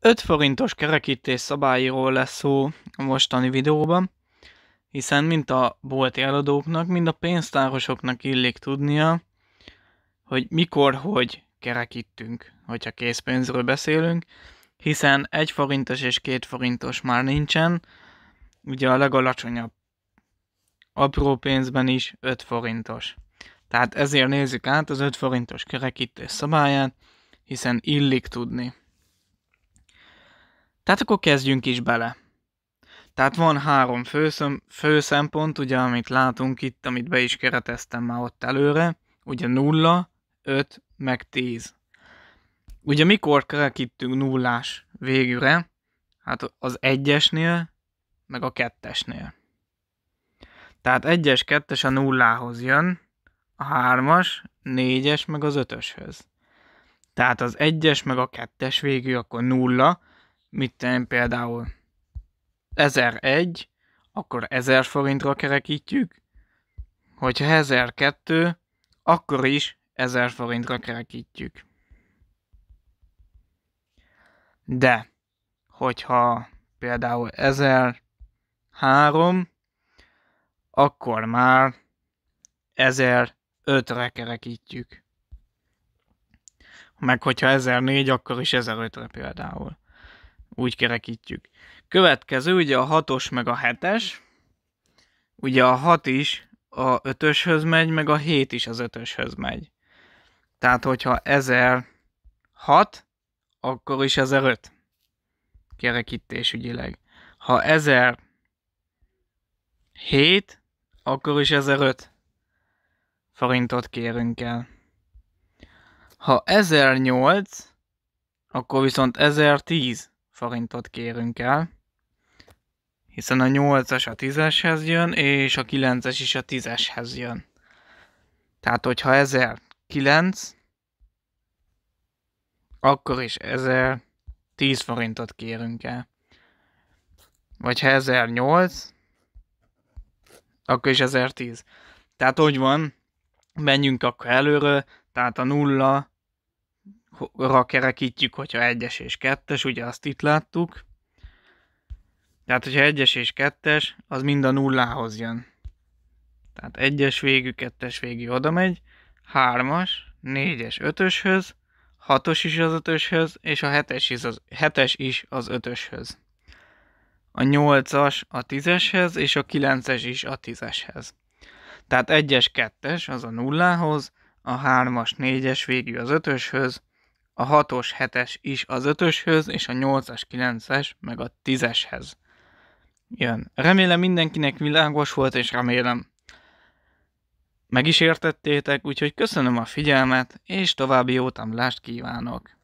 5 forintos kerekítés szabályról lesz szó a mostani videóban, hiszen mint a bolti eladóknak, mind a pénztárosoknak illik tudnia, hogy mikor, hogy kerekítünk, hogyha készpénzről beszélünk, hiszen 1 forintos és 2 forintos már nincsen, ugye a legalacsonyabb apró pénzben is 5 forintos. Tehát ezért nézzük át az 5 forintos kerekítés szabályát, hiszen illik tudni. Tehát akkor kezdjünk is bele. Tehát van három főszem, fő szempont, ugye, amit látunk itt, amit be is kereteztem már ott előre, ugye 0, 5, meg 10. Ugye mikor kerekítünk nullás végűre? Hát az egyesnél, meg a kettesnél. Tehát egyes, kettes a nullához jön, a hármas, négyes, meg az ötöshöz. Tehát az egyes, meg a kettes végű, akkor nulla, mit tenni például 1001, akkor 1000 forintra kerekítjük, hogyha 1002, akkor is 1000 forintra kerekítjük. De, hogyha például 1003, akkor már 1005-re kerekítjük. Meg hogyha 1004, akkor is 1005-re például úgy kerekítjük. Következő ugye a 6-os meg a 7-es, ugye a 6 is a 5-öshöz megy, meg a 7 is az 5-öshöz megy. Tehát, hogyha 1006, akkor is 1005 kerekítés ügyileg. Ha 1007, akkor is 1005 forintot kérünk el. Ha 1008, akkor viszont 1010 forintot kérünk el, hiszen a 8-as a 10-eshez jön, és a 9-es is a 10-eshez jön. Tehát, hogyha 1009, akkor is 1010 forintot kérünk el. Vagy ha 1008, akkor is 1010. Tehát hogy van, menjünk akkor előre, tehát a 0, ra kerekítjük, hogyha egyes és kettes, ugye azt itt láttuk. Tehát, hogyha egyes és kettes, az mind a nullához jön. Tehát egyes végű, kettes végű oda megy, hármas, négyes, ötöshöz, hatos is az ötöshöz, és a hetes is az, hetes is az ötöshöz. A nyolcas a tízeshez, és a kilences is a tízeshez. Tehát egyes, kettes az a nullához, a hármas, négyes végű az ötöshöz, a 6-os, 7-es is az 5-öshöz, és a 8-as, 9-es, meg a 10-eshez jön. Remélem mindenkinek világos volt, és remélem meg is értettétek, úgyhogy köszönöm a figyelmet, és további jó támlást kívánok!